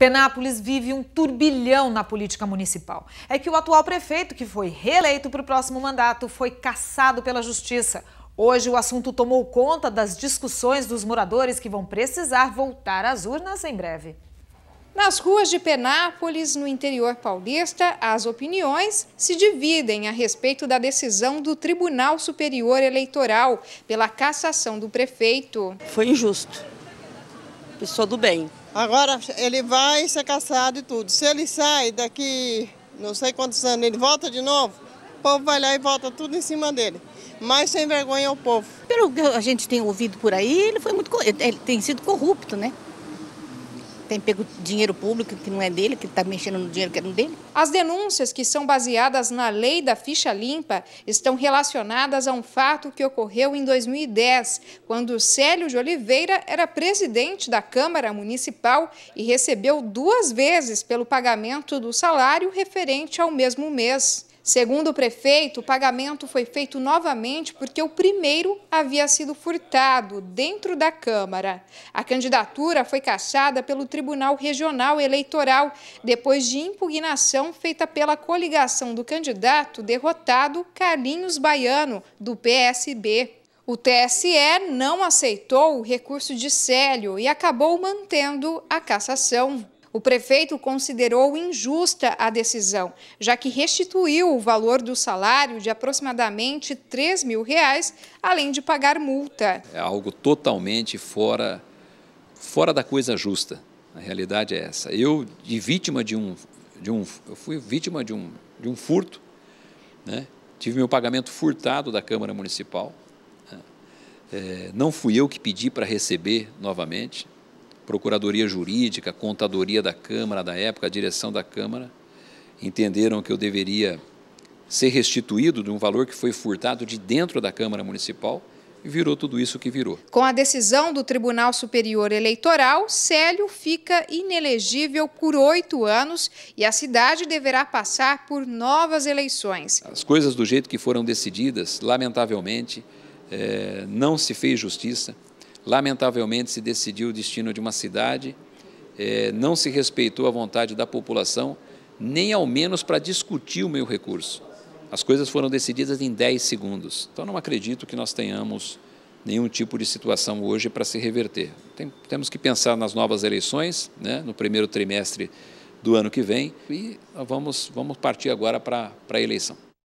Penápolis vive um turbilhão na política municipal. É que o atual prefeito, que foi reeleito para o próximo mandato, foi cassado pela justiça. Hoje o assunto tomou conta das discussões dos moradores que vão precisar voltar às urnas em breve. Nas ruas de Penápolis, no interior paulista, as opiniões se dividem a respeito da decisão do Tribunal Superior Eleitoral pela cassação do prefeito. Foi injusto pessoa do bem. Agora ele vai ser caçado e tudo. Se ele sai daqui não sei quantos anos, ele volta de novo, o povo vai lá e volta tudo em cima dele. Mas sem vergonha é o povo. Pelo que a gente tem ouvido por aí, ele foi muito ele tem sido corrupto, né? tem pego dinheiro público que não é dele, que está mexendo no dinheiro que não é dele. As denúncias que são baseadas na lei da ficha limpa estão relacionadas a um fato que ocorreu em 2010, quando Célio de Oliveira era presidente da Câmara Municipal e recebeu duas vezes pelo pagamento do salário referente ao mesmo mês. Segundo o prefeito, o pagamento foi feito novamente porque o primeiro havia sido furtado dentro da Câmara. A candidatura foi cassada pelo Tribunal Regional Eleitoral, depois de impugnação feita pela coligação do candidato derrotado Carlinhos Baiano, do PSB. O TSE não aceitou o recurso de Célio e acabou mantendo a cassação. O prefeito considerou injusta a decisão, já que restituiu o valor do salário de aproximadamente 3 mil reais, além de pagar multa. É algo totalmente fora, fora da coisa justa. A realidade é essa. Eu, de vítima de um, de um eu fui vítima de um, de um furto, né? tive meu pagamento furtado da Câmara Municipal. Né? É, não fui eu que pedi para receber novamente. Procuradoria Jurídica, Contadoria da Câmara da época, a direção da Câmara, entenderam que eu deveria ser restituído de um valor que foi furtado de dentro da Câmara Municipal e virou tudo isso que virou. Com a decisão do Tribunal Superior Eleitoral, Célio fica inelegível por oito anos e a cidade deverá passar por novas eleições. As coisas do jeito que foram decididas, lamentavelmente, é, não se fez justiça. Lamentavelmente, se decidiu o destino de uma cidade, é, não se respeitou a vontade da população, nem ao menos para discutir o meu recurso. As coisas foram decididas em 10 segundos. Então, não acredito que nós tenhamos nenhum tipo de situação hoje para se reverter. Tem, temos que pensar nas novas eleições, né, no primeiro trimestre do ano que vem, e vamos, vamos partir agora para, para a eleição.